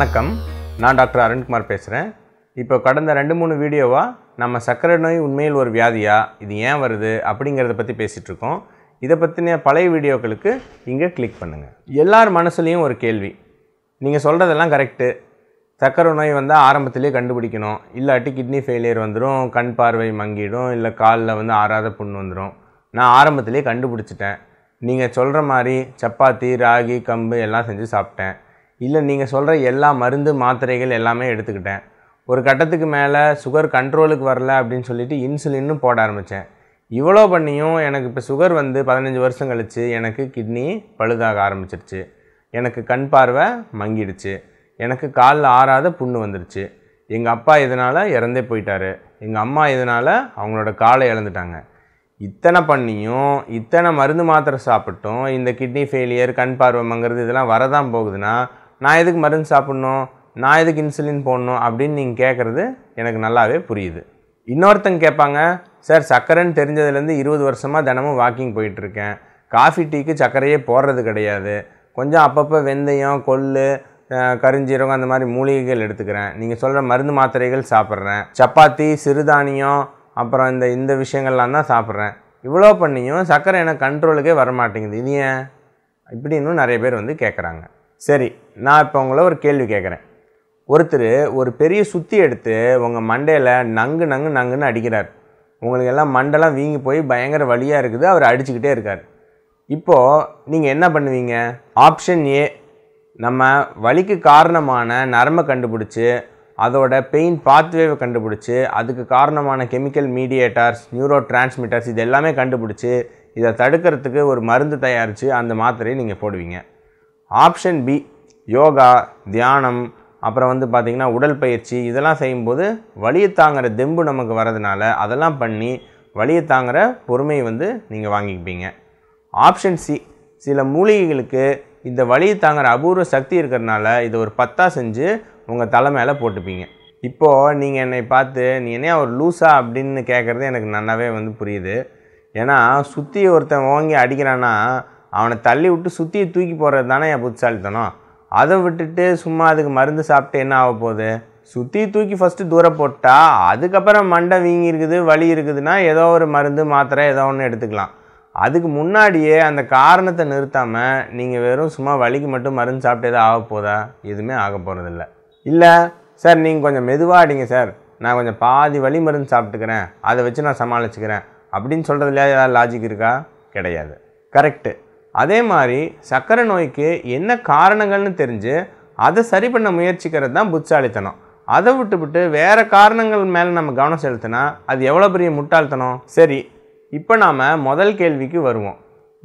வணக்கம் நான் டாக்டர் அருண்குமார் பேசுகிறேன் இப்போ கடந்த ரெண்டு மூணு வீடியோவாக நம்ம சர்க்கரை நோய் உண்மையில் ஒரு வியாதியா இது ஏன் வருது அப்படிங்கிறத பற்றி பேசிகிட்ருக்கோம் இதை பற்றின பழைய வீடியோக்களுக்கு இங்கே கிளிக் பண்ணுங்கள் எல்லார் மனசுலேயும் ஒரு கேள்வி நீங்கள் சொல்கிறதெல்லாம் கரெக்டு சர்க்கரை நோய் வந்தால் ஆரம்பத்திலே கண்டுபிடிக்கணும் இல்லாட்டி கிட்னி ஃபெயிலியர் வந்துடும் கண் பார்வை மங்கிடும் இல்லை காலில் வந்து ஆறாத புண்ணு வந்துடும் நான் ஆரம்பத்திலே கண்டுபிடிச்சிட்டேன் நீங்கள் சொல்கிற மாதிரி சப்பாத்தி ராகி கம்பு எல்லாம் செஞ்சு சாப்பிட்டேன் இல்லை நீங்கள் சொல்கிற எல்லா மருந்து மாத்திரைகள் எல்லாமே எடுத்துக்கிட்டேன் ஒரு கட்டத்துக்கு மேலே சுகர் கண்ட்ரோலுக்கு வரல அப்படின்னு சொல்லிவிட்டு இன்சுலினும் போட ஆரம்பித்தேன் இவ்வளோ பண்ணியும் எனக்கு இப்போ சுகர் வந்து பதினஞ்சு வருஷம் கழித்து எனக்கு கிட்னி பழுதாக ஆரம்பிச்சிருச்சு எனக்கு கண் பார்வை மங்கிடுச்சு எனக்கு காலில் ஆறாத புண்ணு வந்துருச்சு எங்கள் அப்பா இதனால் இறந்தே போயிட்டார் எங்கள் அம்மா இதனால் அவங்களோட காலை இழந்துட்டாங்க இத்தனை பண்ணியும் இத்தனை மருந்து மாத்திரை சாப்பிட்டும் இந்த கிட்னி ஃபெயிலியர் கண் பார்வை மங்கிறது இதெல்லாம் வரதான் போகுதுன்னா நான் எதுக்கு மருந்து சாப்பிட்ணும் நான் எதுக்கு இன்சுலின் போடணும் அப்படின்னு நீங்கள் கேட்குறது எனக்கு நல்லாவே புரியுது இன்னொருத்தங்க கேட்பாங்க சார் சக்கரைன்னு தெரிஞ்சதுலேருந்து இருபது வருஷமாக தினமும் வாக்கிங் போயிட்டுருக்கேன் காஃபி டீக்கு சர்க்கரையே போடுறது கிடையாது கொஞ்சம் அப்பப்போ வெந்தயம் கொள்ளு கருஞ்சீரகம் அந்த மாதிரி மூலிகைகள் எடுத்துக்கிறேன் நீங்கள் சொல்கிற மருந்து மாத்திரைகள் சாப்பிட்றேன் சப்பாத்தி சிறுதானியம் அப்புறம் இந்த இந்த விஷயங்கள்லாம் தான் சாப்பிட்றேன் இவ்வளோ பண்ணியும் சர்க்கரை எனக்கு கண்ட்ரோலுக்கே வரமாட்டேங்குது இது ஏன் இப்படின்னு நிறைய பேர் வந்து கேட்குறாங்க சரி நான் இப்போ உங்களை ஒரு கேள்வி கேட்குறேன் ஒருத்தர் ஒரு பெரிய சுற்றி எடுத்து உங்கள் மண்டையில் நங்கு நங்கு நங்குன்னு அடிக்கிறார் உங்களுக்கு எல்லாம் மண்டெல்லாம் வீங்கி போய் பயங்கர வழியாக இருக்குது அவர் அடிச்சுக்கிட்டே இருக்கார் இப்போது நீங்கள் என்ன பண்ணுவீங்க ஆப்ஷன் ஏ நம்ம வலிக்கு காரணமான நரம்பை கண்டுபிடிச்சி அதோட பெயின் பாத்வேவை கண்டுபிடிச்சி அதுக்கு காரணமான கெமிக்கல் மீடியேட்டர்ஸ் நியூரோ டிரான்ஸ்மிட்டர்ஸ் இது எல்லாமே கண்டுபிடிச்சி இதை தடுக்கிறதுக்கு ஒரு மருந்து தயாரித்து அந்த மாத்திரையை நீங்கள் போடுவீங்க ஆப்ஷன் பி யோகா தியானம் அப்புறம் வந்து பார்த்திங்கன்னா உடற்பயிற்சி இதெல்லாம் செய்யும்போது வலியை தாங்குகிற தெம்பு நமக்கு வரதுனால அதெல்லாம் பண்ணி வலியை தாங்குகிற பொறுமையை வந்து நீங்கள் வாங்கிப்பீங்க ஆப்ஷன் சி சில மூலிகைகளுக்கு இந்த வலியை தாங்குகிற அபூர்வ சக்தி இருக்கிறதுனால இது ஒரு பத்தாக செஞ்சு உங்கள் தலை மேலே போட்டுப்பீங்க இப்போது நீங்கள் என்னை பார்த்து நீ என்னையா ஒரு லூஸா அப்படின்னு கேட்குறது எனக்கு நல்லாவே வந்து புரியுது ஏன்னா சுற்றி ஒருத்தன் ஓங்கி அடிக்கிறான்னா அவனை தள்ளி விட்டு சுற்றியை தூக்கி போடுறது தானே என் புத்திசாலித்தனம் அதை விட்டுட்டு சும்மா அதுக்கு மருந்து சாப்பிட்டு என்ன ஆக போகுது சுற்றி தூக்கி ஃபஸ்ட்டு தூரம் போட்டால் அதுக்கப்புறம் மண்டை வீங்கி இருக்குது வலி இருக்குதுன்னா ஏதோ ஒரு மருந்து மாத்திரை ஏதோ ஒன்று எடுத்துக்கலாம் அதுக்கு முன்னாடியே அந்த காரணத்தை நிறுத்தாமல் நீங்கள் வெறும் சும்மா வலிக்கு மட்டும் மருந்து சாப்பிட்டு எதாவது ஆக போதா எதுவுமே ஆக போகிறதில்ல இல்லை சார் நீங்கள் கொஞ்சம் மெதுவாக அடிங்க சார் நான் கொஞ்சம் பாதி வழி மருந்து சாப்பிட்டுக்கிறேன் அதை வச்சு நான் சமாளிச்சுக்கிறேன் அப்படின்னு சொல்கிறதுல ஏதாவது லாஜிக் இருக்கா கிடையாது கரெக்டு அதே மாதிரி சர்க்கரை நோய்க்கு என்ன காரணங்கள்னு தெரிஞ்சு அதை சரி பண்ண முயற்சிக்கிறது தான் புத்தாளித்தனம் அதை விட்டுவிட்டு வேறு காரணங்கள் மேலே நம்ம கவனம் செலுத்தினா அது எவ்வளோ பெரிய முட்டாள்தனம் சரி இப்போ நாம் முதல் கேள்விக்கு வருவோம்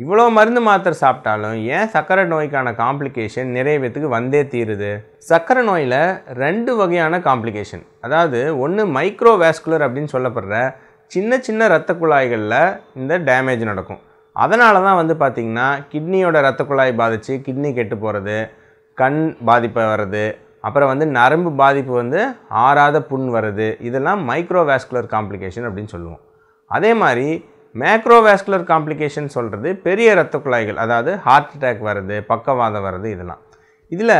இவ்வளோ மருந்து மாத்திரை சாப்பிட்டாலும் ஏன் சர்க்கரை நோய்க்கான காம்ப்ளிகேஷன் நிறைய பேத்துக்கு வந்தே தீருது சர்க்கரை நோயில் ரெண்டு வகையான காம்ப்ளிகேஷன் அதாவது ஒன்று மைக்ரோவேஸ்குலர் அப்படின்னு சொல்லப்படுற சின்ன சின்ன இரத்த குழாய்களில் இந்த டேமேஜ் நடக்கும் அதனால தான் வந்து பார்த்திங்கன்னா கிட்னியோட ரத்த குழாய் பாதித்து கிட்னி கெட்டு போகிறது கண் பாதிப்பை வர்றது அப்புறம் வந்து நரம்பு பாதிப்பு வந்து ஆறாத புண் வருது இதெல்லாம் மைக்ரோவேஸ்குலர் காம்ப்ளிகேஷன் அப்படின்னு சொல்லுவோம் அதே மாதிரி மேக்ரோவேஸ்குலர் காம்ப்ளிகேஷன் சொல்கிறது பெரிய இரத்த குழாய்கள் அதாவது ஹார்ட் அட்டாக் வருது பக்கவாதம் வருது இதெல்லாம் இதில்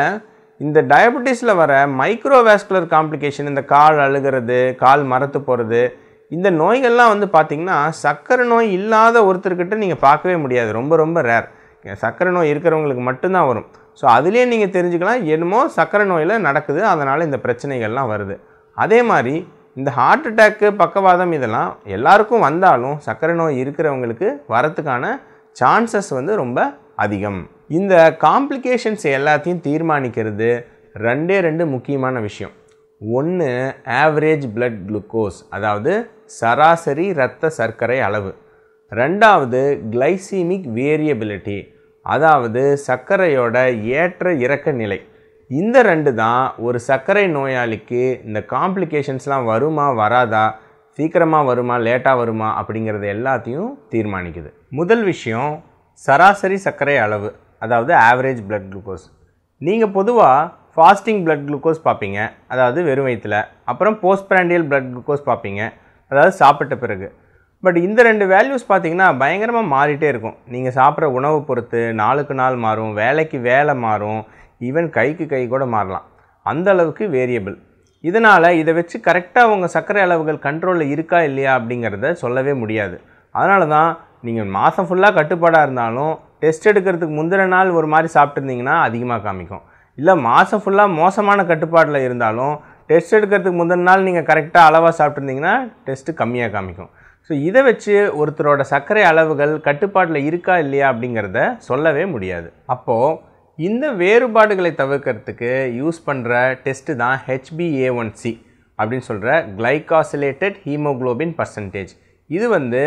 இந்த டயபெட்டிஸில் வர மைக்ரோவேஸ்குலர் காம்ப்ளிகேஷன் இந்த கால் அழுகிறது கால் மரத்து போகிறது இந்த நோய்கள்லாம் வந்து பார்த்திங்கன்னா சர்க்கரை நோய் இல்லாத ஒருத்தர்கிட்ட நீங்கள் பார்க்கவே முடியாது ரொம்ப ரொம்ப ரேர் சர்க்கரை நோய் இருக்கிறவங்களுக்கு மட்டும்தான் வரும் ஸோ அதுலேயே நீங்கள் தெரிஞ்சுக்கலாம் என்னமோ சர்க்கரை நோயில் நடக்குது அதனால் இந்த பிரச்சனைகள்லாம் வருது அதே மாதிரி இந்த ஹார்ட் அட்டாக்கு பக்கவாதம் இதெல்லாம் எல்லாருக்கும் வந்தாலும் சர்க்கரை நோய் இருக்கிறவங்களுக்கு வரத்துக்கான சான்சஸ் வந்து ரொம்ப அதிகம் இந்த காம்ப்ளிகேஷன்ஸ் எல்லாத்தையும் தீர்மானிக்கிறது ரெண்டே ரெண்டு முக்கியமான விஷயம் ஒன்று ஆவரேஜ் பிளட் குளுக்கோஸ் அதாவது சராசரி இரத்த சர்க்கரை அளவு ரெண்டாவது கிளைசீமிக் வேரியபிலிட்டி அதாவது சர்க்கரையோட ஏற்ற இறக்க நிலை இந்த ரெண்டு தான் ஒரு சர்க்கரை நோயாளிக்கு இந்த காம்ப்ளிகேஷன்ஸ்லாம் வருமா வராதா சீக்கிரமாக வருமா லேட்டாக வருமா அப்படிங்கிறது எல்லாத்தையும் தீர்மானிக்குது முதல் விஷயம் சராசரி சர்க்கரை அளவு அதாவது ஆவரேஜ் பிளட் குளுக்கோஸ் நீங்கள் பொதுவாக ஃபாஸ்டிங் பிளட் குளுக்கோஸ் பார்ப்பீங்க அதாவது வெறும் வயிற்றில் அப்புறம் போஸ்ட் பிராண்டியல் பிளட் குளுக்கோஸ் பார்ப்பீங்க அதாவது சாப்பிட்ட பிறகு பட் இந்த ரெண்டு வேல்யூஸ் பார்த்திங்கன்னா பயங்கரமாக மாறிட்டே இருக்கும் நீங்கள் சாப்பிட்ற உணவை பொறுத்து நாளுக்கு நாள் மாறும் வேலைக்கு வேலை மாறும் ஈவன் கைக்கு கை கூட மாறலாம் அந்த அளவுக்கு வேரியபிள் இதனால் இதை வச்சு கரெக்டாக உங்கள் சர்க்கரை அளவுகள் கண்ட்ரோலில் இருக்கா இல்லையா அப்படிங்கிறத சொல்லவே முடியாது அதனால தான் நீங்கள் மாதம் ஃபுல்லாக கட்டுப்பாடாக இருந்தாலும் டெஸ்ட் எடுக்கிறதுக்கு முந்தின நாள் ஒரு மாதிரி சாப்பிட்ருந்தீங்கன்னா அதிகமாக காமிக்கும் இல்லை மாதம் ஃபுல்லாக மோசமான கட்டுப்பாட்டில் இருந்தாலும் டெஸ்ட் எடுக்கிறதுக்கு முதல் நாள் நீங்கள் கரெக்டாக அளவாக சாப்பிட்ருந்தீங்கன்னா டெஸ்ட்டு கம்மியாக காமிக்கும் ஸோ இதை வச்சு ஒருத்தரோட சர்க்கரை அளவுகள் கட்டுப்பாட்டில் இருக்கா இல்லையா அப்படிங்கிறத சொல்லவே முடியாது அப்போது இந்த வேறுபாடுகளை தவிர்க்கிறதுக்கு யூஸ் பண்ணுற டெஸ்ட்டு தான் ஹெச்பிஏ ஒன் சி அப்படின்னு சொல்கிற கிளைகாசிலேட்டட் ஹீமோக்ளோபின் பர்சன்டேஜ் இது வந்து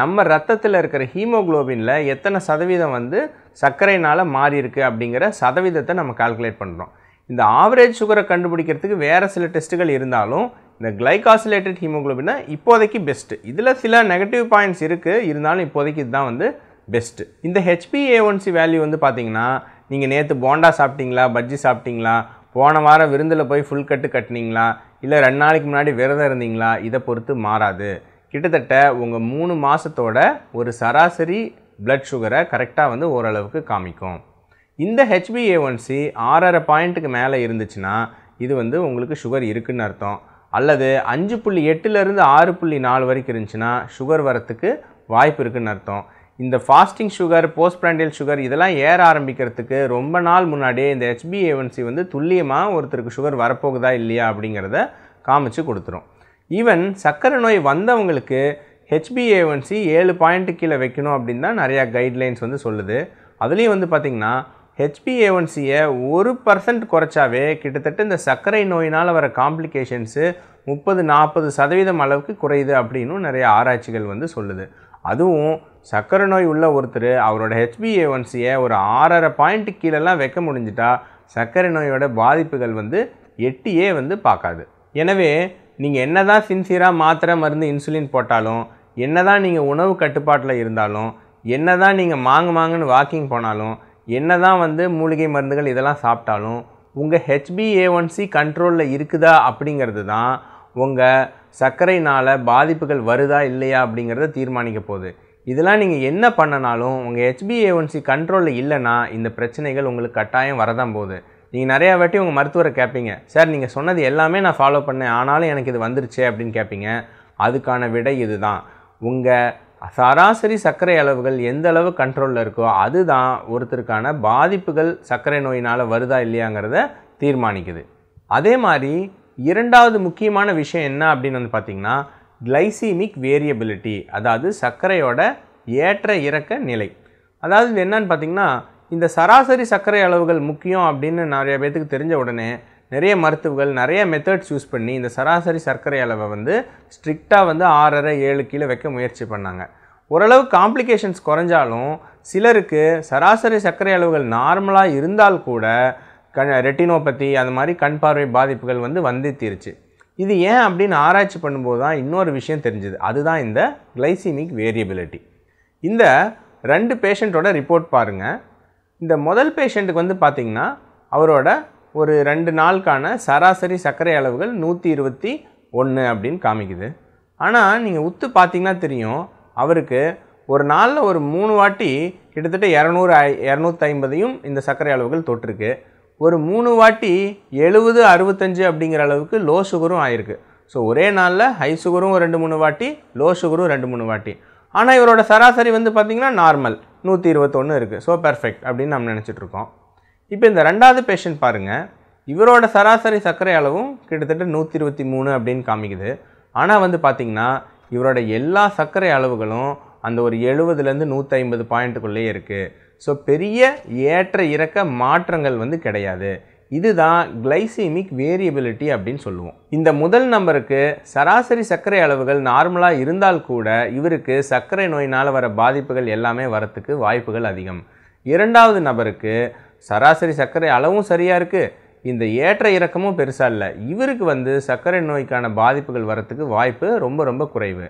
நம்ம ரத்தத்தில் இருக்கிற ஹீமோக்ளோபினில் எத்தனை சதவீதம் வந்து சர்க்கரைனால் மாறி இருக்குது அப்படிங்கிற சதவீதத்தை நம்ம கால்குலேட் பண்ணுறோம் இந்த ஆவரேஜ் சுகரை கண்டுபிடிக்கிறதுக்கு வேறு சில டெஸ்ட்டுகள் இருந்தாலும் இந்த கிளைகாசிலேட்டட் ஹீமோக்ளோபினா இப்போதைக்கு பெஸ்ட்டு இதில் சில நெகட்டிவ் பாயிண்ட்ஸ் இருக்குது இருந்தாலும் இப்போதைக்கு இதுதான் வந்து பெஸ்ட்டு இந்த ஹெச்பிஏஒன்சி வேல்யூ வந்து பார்த்தீங்கன்னா நீங்கள் நேற்று போண்டா சாப்பிட்டீங்களா பஜ்ஜி சாப்பிட்டீங்களா போன வாரம் விருந்தில் போய் ஃபுல் கட்டு கட்டினீங்களா இல்லை ரெண்டு நாளைக்கு முன்னாடி விரதம் இருந்தீங்களா இதை பொறுத்து மாறாது கிட்டத்தட்ட உங்கள் மூணு மாதத்தோட ஒரு சராசரி பிளட் சுகரை கரெக்டாக வந்து ஓரளவுக்கு காமிக்கும் இந்த ஹெச்பிஏஒன்சி ஆறரை பாயிண்ட்டுக்கு மேலே இருந்துச்சுன்னா இது வந்து உங்களுக்கு சுகர் இருக்குதுன்னு அர்த்தம் அல்லது அஞ்சு புள்ளி எட்டுலேருந்து ஆறு புள்ளி நாலு வரைக்கும் இருந்துச்சுன்னா சுகர் வரத்துக்கு வாய்ப்பு இருக்குதுன்னு அர்த்தம் இந்த fasting sugar post prandial sugar இதெல்லாம் ஏற ஆரம்பிக்கிறதுக்கு ரொம்ப நாள் முன்னாடியே இந்த ஹெச்பிஏஒன்சி வந்து துல்லியமாக ஒருத்தருக்கு சுகர் வரப்போகுதா இல்லையா அப்படிங்கிறத காமிச்சு கொடுத்துரும் ஈவன் சர்க்கரை நோய் வந்தவங்களுக்கு ஹெச்பிஏஒன்சி ஏழு பாயிண்ட்டு கீழே வைக்கணும் அப்படின்னு தான் நிறையா கைட்லைன்ஸ் வந்து சொல்லுது அதுலேயும் வந்து பார்த்திங்கன்னா ஹெச்பிஏஒன்சியை ஒரு பர்சன்ட் குறைச்சாவே கிட்டத்தட்ட இந்த சர்க்கரை நோயினால் வர காம்ப்ளிகேஷன்ஸு முப்பது நாற்பது சதவீதம் அளவுக்கு குறையுது அப்படின்னும் நிறைய ஆராய்ச்சிகள் வந்து சொல்லுது அதுவும் சர்க்கரை நோய் உள்ள ஒருத்தர் அவரோட ஹெச்பிஏஒன்சியை ஒரு ஆறரை பாயிண்ட்டு கீழெல்லாம் வைக்க முடிஞ்சிட்டா சர்க்கரை நோயோட பாதிப்புகள் வந்து எட்டியே வந்து பார்க்காது எனவே நீங்கள் என்ன தான் சின்சியராக மாத்திரை மருந்து இன்சுலின் போட்டாலும் என்ன தான் நீங்கள் உணவு கட்டுப்பாட்டில் இருந்தாலும் என்ன தான் நீங்கள் மாங்கு மாங்குன்னு வாக்கிங் போனாலும் என்ன தான் வந்து மூலிகை மருந்துகள் இதெல்லாம் சாப்பிட்டாலும் உங்கள் ஹெச்பிஏஒன்சி கண்ட்ரோலில் இருக்குதா அப்படிங்கிறது தான் உங்கள் சர்க்கரைனால் பாதிப்புகள் வருதா இல்லையா அப்படிங்கிறத தீர்மானிக்க போகுது இதெல்லாம் நீங்கள் என்ன பண்ணனாலும் உங்கள் ஹெச்பிஏஒன்சி கண்ட்ரோலில் இல்லைன்னா இந்த பிரச்சனைகள் உங்களுக்கு கட்டாயம் வரதான் போகுது நீங்கள் நிறையா வாட்டி உங்கள் மருத்துவரை கேட்பீங்க சார் நீங்கள் சொன்னது எல்லாமே நான் ஃபாலோ பண்ணேன் ஆனாலும் எனக்கு இது வந்துருச்சு அப்படின்னு கேட்பீங்க அதுக்கான விடை இது தான் உங்கள் சராசரி சர்க்கரை அளவுகள் எந்த அளவு கண்ட்ரோலில் இருக்கோ அதுதான் ஒருத்தருக்கான பாதிப்புகள் சர்க்கரை நோயினால் வருதா இல்லையாங்கிறத தீர்மானிக்குது அதே மாதிரி இரண்டாவது முக்கியமான விஷயம் என்ன அப்படின்னு வந்து பார்த்திங்கன்னா கிளைசீமிக் வேரியபிலிட்டி அதாவது சர்க்கரையோட ஏற்ற இறக்க நிலை அதாவது என்னன்னு பார்த்திங்கன்னா இந்த சராசரி சர்க்கரை அளவுகள் முக்கியம் அப்படின்னு நிறைய பேர்த்துக்கு தெரிஞ்ச உடனே நிறைய மருத்துவர்கள் நிறைய மெத்தட்ஸ் யூஸ் பண்ணி இந்த சராசரி சர்க்கரை அளவை வந்து ஸ்ட்ரிக்டாக வந்து ஆறரை ஏழு கீழே வைக்க முயற்சி பண்ணாங்க ஓரளவு காம்ப்ளிகேஷன்ஸ் குறைஞ்சாலும் சிலருக்கு சராசரி சர்க்கரை அளவுகள் நார்மலாக இருந்தால் கூட க ரெட்டினோபதி அந்த மாதிரி கண் பார்வை பாதிப்புகள் வந்து வந்து தீருச்சு இது ஏன் அப்படின்னு ஆராய்ச்சி பண்ணும்போது தான் இன்னொரு விஷயம் தெரிஞ்சுது அதுதான் இந்த கிளைசிமிக் வேரியபிலிட்டி இந்த ரெண்டு பேஷண்ட்டோட ரிப்போர்ட் பாருங்கள் இந்த முதல் பேஷண்ட்டுக்கு வந்து பார்த்திங்கன்னா அவரோட ஒரு ரெண்டு நாளுக்கான சராசரி சர்க்கரை அளவுகள் நூற்றி இருபத்தி ஒன்று அப்படின்னு காமிக்குது ஆனால் நீங்கள் உத்து பார்த்தீங்கன்னா தெரியும் அவருக்கு ஒரு நாளில் ஒரு மூணு வாட்டி கிட்டத்தட்ட இரநூறு இரநூத்தி ஐம்பதையும் இந்த சர்க்கரை அளவுகள் தொட்டிருக்கு ஒரு மூணு வாட்டி எழுபது அறுபத்தஞ்சு அப்படிங்கிற அளவுக்கு லோ சுகரும் ஆயிருக்கு ஸோ ஒரே நாளில் ஹை சுகரும் ரெண்டு மூணு வாட்டி லோ சுகரும் ரெண்டு மூணு வாட்டி ஆனால் இவரோட சராசரி வந்து பார்த்திங்கன்னா நார்மல் நூற்றி இருபத்தொன்று இருக்குது ஸோ பெர்ஃபெக்ட் அப்படின்னு நம்ம நினச்சிட்ருக்கோம் இப்போ இந்த ரெண்டாவது பேஷண்ட் பாருங்கள் இவரோட சராசரி சர்க்கரை அளவும் கிட்டத்தட்ட நூற்றி இருபத்தி மூணு அப்படின்னு காமிக்குது ஆனால் வந்து பார்த்திங்கன்னா இவரோட எல்லா சர்க்கரை அளவுகளும் அந்த ஒரு எழுபதுலேருந்து நூற்றி ஐம்பது பாயிண்ட்டுக்குள்ளேயே இருக்குது ஸோ பெரிய ஏற்ற இறக்க மாற்றங்கள் வந்து கிடையாது இதுதான் கிளைசிமிக் வேரியபிலிட்டி அப்படின்னு சொல்லுவோம் இந்த முதல் நம்பருக்கு சராசரி சர்க்கரை அளவுகள் நார்மலாக இருந்தால் கூட இவருக்கு சர்க்கரை நோயினால் வர பாதிப்புகள் எல்லாமே வரத்துக்கு வாய்ப்புகள் அதிகம் இரண்டாவது நபருக்கு சராசரி சர்க்கரை அளவும் சரியாக இருக்குது இந்த ஏற்ற இறக்கமும் பெருசாக இல்லை இவருக்கு வந்து சர்க்கரை நோய்க்கான பாதிப்புகள் வரத்துக்கு வாய்ப்பு ரொம்ப ரொம்ப குறைவு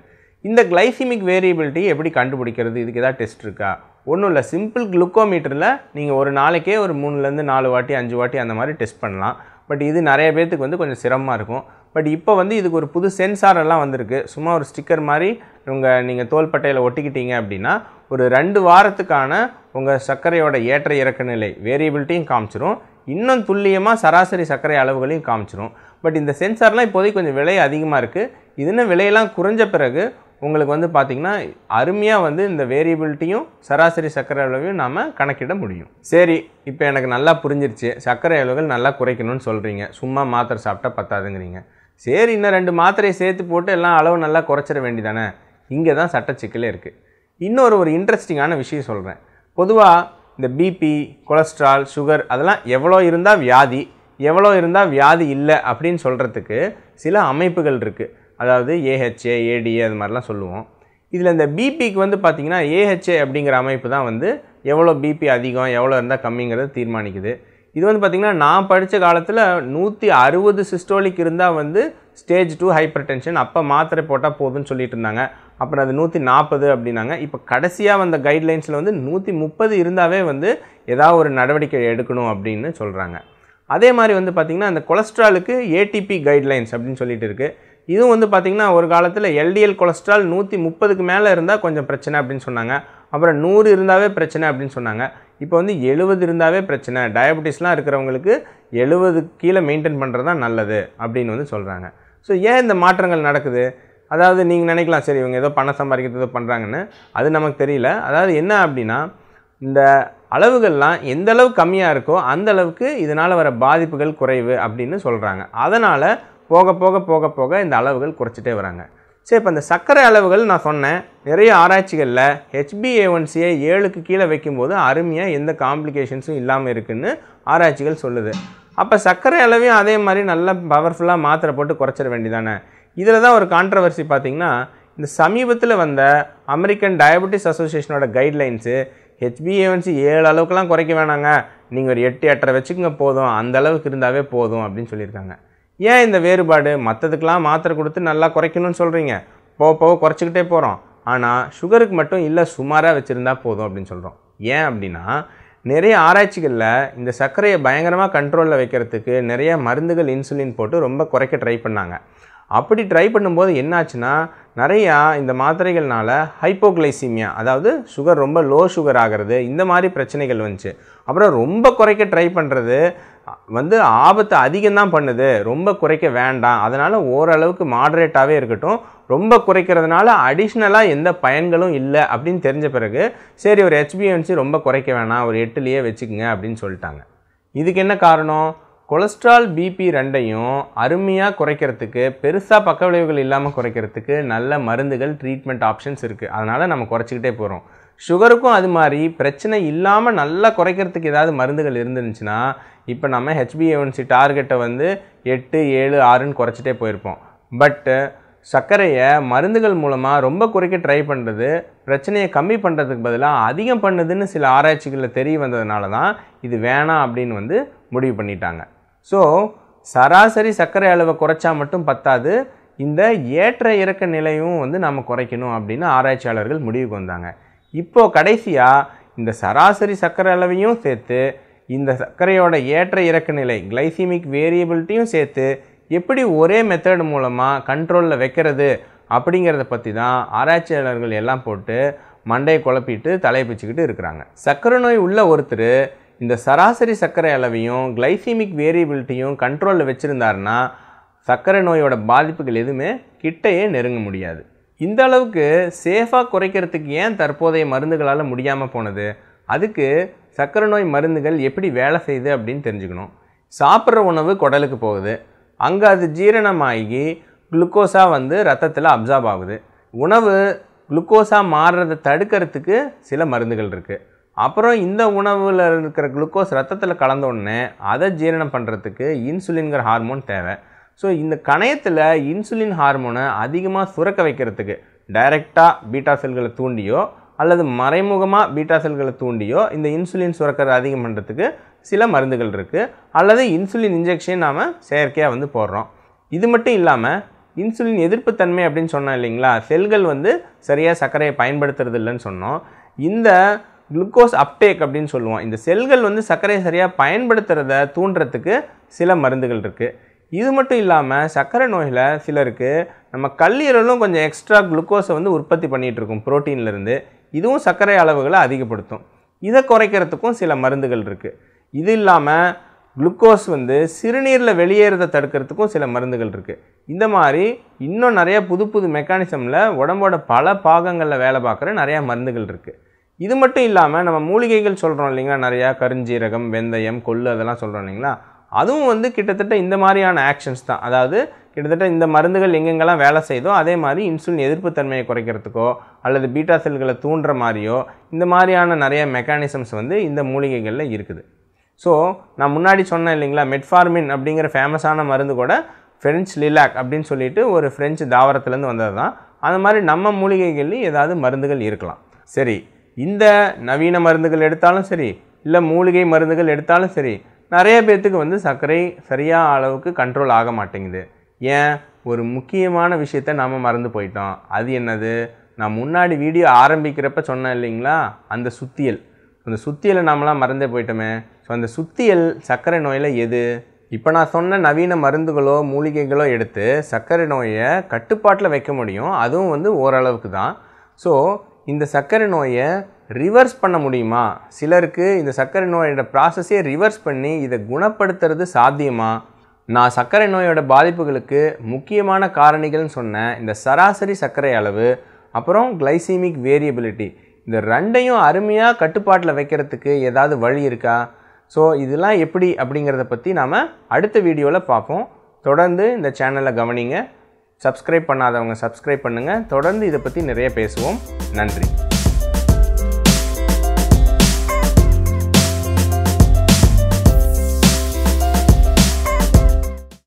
இந்த கிளைசிமிக் வேரியபிலிட்டி எப்படி கண்டுபிடிக்கிறது இதுக்கு எதாவது டெஸ்ட் இருக்கா ஒன்றும் இல்லை சிம்பிள் குளுக்கோமீட்டரில் நீங்கள் ஒரு நாளைக்கே ஒரு மூணுலேருந்து நாலு வாட்டி அஞ்சு வாட்டி அந்த மாதிரி டெஸ்ட் பண்ணலாம் பட் இது நிறைய பேர்த்துக்கு வந்து கொஞ்சம் சிரமமாக இருக்கும் பட் இப்போ வந்து இதுக்கு ஒரு புது சென்சாரெல்லாம் வந்திருக்கு சும்மா ஒரு ஸ்டிக்கர் மாதிரி உங்கள் நீங்கள் தோள்பட்டையில் ஒட்டிக்கிட்டீங்க அப்படின்னா ஒரு ரெண்டு வாரத்துக்கான உங்கள் சர்க்கரையோட ஏற்ற இறக்க நிலை வேரியபிலிட்டியும் காமிச்சிரும் இன்னும் துல்லியமாக சராசரி சர்க்கரை அளவுகளையும் காமிச்சிரும் பட் இந்த சென்சார்லாம் இப்போதைக்கு கொஞ்சம் விலை அதிகமாக இருக்குது இதுன்னு விலையெல்லாம் குறைஞ்ச பிறகு உங்களுக்கு வந்து பார்த்திங்கன்னா அருமையாக வந்து இந்த வேரியபிலிட்டியும் சராசரி சர்க்கரை அளவையும் நாம் கணக்கிட முடியும் சரி இப்போ எனக்கு நல்லா புரிஞ்சிருச்சு சர்க்கரை அளவுகள் நல்லா குறைக்கணும்னு சொல்கிறீங்க சும்மா மாத்திரை சாப்பிட்டா பத்தாதுங்கிறீங்க சரி இன்னும் ரெண்டு மாத்திரையை சேர்த்து போட்டு எல்லாம் அளவு நல்லா குறைச்சிட வேண்டிதானே இங்கே தான் சட்டச்சிக்கலே இருக்குது இன்னொரு ஒரு இன்ட்ரெஸ்டிங்கான விஷயம் சொல்கிறேன் பொதுவாக இந்த பிபி கொலஸ்ட்ரால் சுகர் அதெல்லாம் எவ்வளோ இருந்தால் வியாதி எவ்வளோ இருந்தால் வியாதி இல்லை அப்படின்னு சொல்கிறதுக்கு சில அமைப்புகள் இருக்குது அதாவது ஏஹெச்ஏ ஏடிஏ அது மாதிரிலாம் சொல்லுவோம் இதில் இந்த பிபிக்கு வந்து பார்த்திங்கன்னா ஏஹெச்ஏ அப்படிங்கிற அமைப்பு தான் வந்து எவ்வளோ பிபி அதிகம் எவ்வளோ இருந்தால் கம்மிங்கிறத தீர்மானிக்குது இது வந்து பார்த்திங்கன்னா நான் படித்த காலத்தில் நூற்றி அறுபது சிஸ்டோலிக் இருந்தால் வந்து ஸ்டேஜ் டூ ஹைப்பர் டென்ஷன் அப்போ மாத்திரை போட்டால் போதும்னு சொல்லிட்டு இருந்தாங்க அப்புறம் அது நூற்றி நாற்பது அப்படின்னாங்க இப்போ கடைசியாக வந்த கைட்லைன்ஸில் வந்து நூற்றி முப்பது இருந்தாவே வந்து ஏதாவது ஒரு நடவடிக்கை எடுக்கணும் அப்படின்னு சொல்கிறாங்க அதே மாதிரி வந்து பார்த்திங்கன்னா அந்த கொலஸ்ட்ராலுக்கு ஏடிபி கைட்லைன்ஸ் அப்படின்னு சொல்லிட்டு இருக்குது இதுவும் வந்து பார்த்திங்கன்னா ஒரு காலத்தில் எல்டிஎல் கொலஸ்ட்ரால் நூற்றி முப்பதுக்கு மேலே இருந்தால் கொஞ்சம் பிரச்சனை அப்படின்னு சொன்னாங்க அப்புறம் நூறு இருந்தாவே பிரச்சனை அப்படின்னு சொன்னாங்க இப்போ வந்து எழுபது இருந்தாவே பிரச்சனை டயபெட்டிஸ்லாம் இருக்கிறவங்களுக்கு எழுபது கீழே மெயின்டைன் பண்ணுறது தான் நல்லது அப்படின்னு வந்து சொல்கிறாங்க ஸோ ஏன் இந்த மாற்றங்கள் நடக்குது அதாவது நீங்கள் நினைக்கலாம் சரி இவங்க ஏதோ பணம் சம்பாதிக்கிறது பண்ணுறாங்கன்னு அது நமக்கு தெரியல அதாவது என்ன அப்படின்னா இந்த அளவுகள்லாம் எந்த அளவு கம்மியாக இருக்கோ அந்த அளவுக்கு இதனால் வர பாதிப்புகள் குறைவு அப்படின்னு சொல்கிறாங்க அதனால் போக போக போக போக இந்த அளவுகள் குறைச்சிட்டே வராங்க சரி இப்போ இந்த சர்க்கரை அளவுகள் நான் சொன்னேன் நிறைய ஆராய்ச்சிகளில் ஹெச்பிஏஒன்சியை ஏழுக்கு கீழே வைக்கும்போது அருமையாக எந்த காம்ப்ளிகேஷன்ஸும் இல்லாமல் இருக்குதுன்னு ஆராய்ச்சிகள் சொல்லுது அப்போ சர்க்கரை அளவையும் அதே மாதிரி நல்லா பவர்ஃபுல்லாக மாத்திரை போட்டு குறைச்சிட வேண்டியதானே இதில் தான் ஒரு கான்ட்ரவர்சி பார்த்திங்கன்னா இந்த சமீபத்தில் வந்த அமெரிக்கன் டயபெட்டிஸ் அசோசியேஷனோட கைட்லைன்ஸு ஹெச்பிஏவன்சி ஏழு அளவுக்குலாம் குறைக்க வேணாங்க நீங்கள் ஒரு எட்டு எட்டரை வச்சுக்கோங்க போதும் அந்த அளவுக்கு இருந்தாவே போதும் அப்படின்னு சொல்லியிருக்காங்க ஏன் இந்த வேறுபாடு மற்றதுக்கெலாம் மாத்திரை கொடுத்து நல்லா குறைக்கணும்னு சொல்கிறீங்க போக போக குறைச்சிக்கிட்டே போகிறோம் ஆனால் சுகருக்கு மட்டும் இல்லை சுமாராக வச்சுருந்தா போதும் அப்படின்னு சொல்கிறோம் ஏன் அப்படின்னா நிறைய ஆராய்ச்சிகளில் இந்த சர்க்கரையை பயங்கரமாக கண்ட்ரோலில் வைக்கிறதுக்கு நிறைய மருந்துகள் இன்சுலின் போட்டு ரொம்ப குறைக்க ட்ரை பண்ணாங்க அப்படி ட்ரை பண்ணும்போது என்னாச்சுன்னா நிறையா இந்த மாத்திரைகள்னால் ஹைப்போக்ளைசீமியா அதாவது சுகர் ரொம்ப லோ சுகர் ஆகிறது இந்த மாதிரி பிரச்சனைகள் வந்துச்சு அப்புறம் ரொம்ப குறைக்க ட்ரை பண்ணுறது வந்து ஆபத்து அதிகம்தான் பண்ணுது ரொம்ப குறைக்க வேண்டாம் அதனால் ஓரளவுக்கு மாடரேட்டாகவே இருக்கட்டும் ரொம்ப குறைக்கிறதுனால அடிஷ்னலாக எந்த பயன்களும் இல்லை அப்படின்னு தெரிஞ்ச பிறகு சரி ஒரு ஹெச்பிஎன்சி ரொம்ப குறைக்க வேணாம் ஒரு எட்டுலேயே வச்சுக்கோங்க அப்படின்னு சொல்லிட்டாங்க இதுக்கு என்ன காரணம் கொலஸ்ட்ரால் பிபி ரெண்டையும் அருமையாக குறைக்கிறதுக்கு பெருசாக பக்க விளைவுகள் இல்லாமல் குறைக்கிறதுக்கு நல்ல மருந்துகள் ட்ரீட்மெண்ட் ஆப்ஷன்ஸ் இருக்குது அதனால் நம்ம குறைச்சிக்கிட்டே போகிறோம் சுகருக்கும் அது மாதிரி பிரச்சனை இல்லாமல் நல்லா குறைக்கிறதுக்கு ஏதாவது மருந்துகள் இருந்துருந்துச்சுன்னா இப்போ நம்ம ஹெச்பிஏஒன்சி டார்கெட்டை வந்து எட்டு ஏழு ஆறுன்னு குறைச்சிட்டே போயிருப்போம் பட்டு சர்க்கரையை மருந்துகள் மூலமாக ரொம்ப குறைக்க ட்ரை பண்ணுறது பிரச்சனையை கம்மி பண்ணுறதுக்கு பதிலாக அதிகம் பண்ணுதுன்னு சில ஆராய்ச்சிகளில் தெரிய வந்ததுனால தான் இது வேணாம் அப்படின்னு வந்து முடிவு பண்ணிட்டாங்க ஸோ சராசரி சர்க்கரை அளவை குறைச்சா மட்டும் பத்தாது இந்த ஏற்ற இறக்க நிலையும் வந்து நம்ம குறைக்கணும் அப்படின்னு ஆராய்ச்சியாளர்கள் முடிவுக்கு வந்தாங்க இப்போது கடைசியாக இந்த சராசரி சர்க்கரை அளவையும் சேர்த்து இந்த சர்க்கரையோட ஏற்ற இறக்க நிலை கிளைசிமிக் வேரியபிலிட்டியும் சேர்த்து எப்படி ஒரே மெத்தட் மூலமாக கண்ட்ரோலில் வைக்கிறது அப்படிங்கிறத பற்றி தான் ஆராய்ச்சியாளர்கள் எல்லாம் போட்டு மண்டையை குழப்பிட்டு பிச்சுக்கிட்டு இருக்கிறாங்க சர்க்கரை நோய் உள்ள ஒருத்தர் இந்த சராசரி சர்க்கரை அளவையும் கிளைசிமிக் வேரியபிலிட்டியும் கண்ட்ரோலில் வச்சுருந்தாருன்னா சர்க்கரை நோயோட பாதிப்புகள் எதுவுமே கிட்டையே நெருங்க முடியாது இந்த அளவுக்கு சேஃபாக குறைக்கிறதுக்கு ஏன் தற்போதைய மருந்துகளால் முடியாமல் போனது அதுக்கு சர்க்கரை நோய் மருந்துகள் எப்படி வேலை செய்யுது அப்படின்னு தெரிஞ்சுக்கணும் சாப்பிட்ற உணவு குடலுக்கு போகுது அங்கே அது ஜீரணமாகி குளுக்கோஸாக வந்து ரத்தத்தில் அப்சார்ப் ஆகுது உணவு குளுக்கோஸாக மாறுறதை தடுக்கிறதுக்கு சில மருந்துகள் இருக்குது அப்புறம் இந்த உணவில் இருக்கிற குளுக்கோஸ் ரத்தத்தில் கலந்த உடனே அதை ஜீரணம் பண்ணுறதுக்கு இன்சுலின்கிற ஹார்மோன் தேவை ஸோ இந்த கணையத்தில் இன்சுலின் ஹார்மோனை அதிகமாக சுரக்க வைக்கிறதுக்கு டைரெக்டாக பீட்டா செல்களை தூண்டியோ அல்லது மறைமுகமாக பீட்டா செல்களை தூண்டியோ இந்த இன்சுலின் சுரக்கிறது அதிகம் பண்ணுறதுக்கு சில மருந்துகள் இருக்குது அல்லது இன்சுலின் இன்ஜெக்ஷன் நாம் செயற்கையாக வந்து போடுறோம் இது மட்டும் இல்லாமல் இன்சுலின் எதிர்ப்புத்தன்மை அப்படின்னு சொன்னோம் இல்லைங்களா செல்கள் வந்து சரியாக சர்க்கரையை பயன்படுத்துறது இல்லைன்னு சொன்னோம் இந்த குளுக்கோஸ் அப்டேக் அப்படின்னு சொல்லுவோம் இந்த செல்கள் வந்து சர்க்கரை சரியாக பயன்படுத்துகிறத தூண்டுறதுக்கு சில மருந்துகள் இருக்குது இது மட்டும் இல்லாமல் சர்க்கரை நோயில் சிலருக்கு நம்ம கல்லீரலும் கொஞ்சம் எக்ஸ்ட்ரா குளுக்கோஸை வந்து உற்பத்தி பண்ணிகிட்ருக்கும் ப்ரோட்டீன்லேருந்து இதுவும் சர்க்கரை அளவுகளை அதிகப்படுத்தும் இதை குறைக்கிறதுக்கும் சில மருந்துகள் இருக்குது இது இல்லாமல் குளுக்கோஸ் வந்து சிறுநீரில் வெளியேறதை தடுக்கிறதுக்கும் சில மருந்துகள் இருக்குது இந்த மாதிரி இன்னும் நிறைய புது புது மெக்கானிசமில் உடம்போட பல பாகங்களில் வேலை பார்க்குற நிறையா மருந்துகள் இருக்குது இது மட்டும் இல்லாமல் நம்ம மூலிகைகள் சொல்கிறோம் இல்லைங்களா நிறையா கருஞ்சீரகம் வெந்தயம் கொள்ளு அதெல்லாம் சொல்கிறோம் இல்லைங்களா அதுவும் வந்து கிட்டத்தட்ட இந்த மாதிரியான ஆக்ஷன்ஸ் தான் அதாவது கிட்டத்தட்ட இந்த மருந்துகள் எங்கெங்கெல்லாம் வேலை செய்தோ அதே மாதிரி இன்சுலின் எதிர்ப்புத்தன்மையை குறைக்கிறதுக்கோ அல்லது பீட்டா செல்களை தூண்டுற மாதிரியோ இந்த மாதிரியான நிறைய மெக்கானிசம்ஸ் வந்து இந்த மூலிகைகளில் இருக்குது ஸோ நான் முன்னாடி சொன்னேன் இல்லைங்களா மெட்ஃபார்மின் அப்படிங்கிற ஃபேமஸான மருந்து கூட ஃப்ரெஞ்சு லிலாக் அப்படின்னு சொல்லிட்டு ஒரு ஃப்ரெஞ்சு தாவரத்துலேருந்து வந்தது தான் அந்த மாதிரி நம்ம மூலிகைகள்லேயும் ஏதாவது மருந்துகள் இருக்கலாம் சரி இந்த நவீன மருந்துகள் எடுத்தாலும் சரி இல்லை மூலிகை மருந்துகள் எடுத்தாலும் சரி நிறைய பேர்த்துக்கு வந்து சர்க்கரை சரியாக அளவுக்கு கண்ட்ரோல் ஆக மாட்டேங்குது ஏன் ஒரு முக்கியமான விஷயத்த நாம் மறந்து போயிட்டோம் அது என்னது நான் முன்னாடி வீடியோ ஆரம்பிக்கிறப்ப சொன்னேன் இல்லைங்களா அந்த சுத்தியல் அந்த சுத்தியலை நாமலாம் மறந்தே போயிட்டோமே ஸோ அந்த சுத்தியல் சர்க்கரை நோயில் எது இப்போ நான் சொன்ன நவீன மருந்துகளோ மூலிகைகளோ எடுத்து சர்க்கரை நோயை கட்டுப்பாட்டில் வைக்க முடியும் அதுவும் வந்து ஓரளவுக்கு தான் ஸோ இந்த சர்க்கரை நோயை ரிவர்ஸ் பண்ண முடியுமா சிலருக்கு இந்த சர்க்கரை நோயோட ப்ராசஸே ரிவர்ஸ் பண்ணி இதை குணப்படுத்துறது சாத்தியமா நான் சர்க்கரை நோயோட பாதிப்புகளுக்கு முக்கியமான காரணிகள்னு சொன்னேன் இந்த சராசரி சர்க்கரை அளவு அப்புறம் கிளைசீமிக் வேரியபிலிட்டி இந்த ரெண்டையும் அருமையாக கட்டுப்பாட்டில் வைக்கிறதுக்கு ஏதாவது வழி இருக்கா ஸோ இதெல்லாம் எப்படி அப்படிங்கிறத பற்றி நாம் அடுத்த வீடியோவில் பார்ப்போம் தொடர்ந்து இந்த சேனலை கவனிங்க சப்ஸ்கிரைப் பண்ணாதவங்க சப்ஸ்கிரைப் பண்ணுங்கள் தொடர்ந்து இதை பற்றி நிறைய பேசுவோம் நன்றி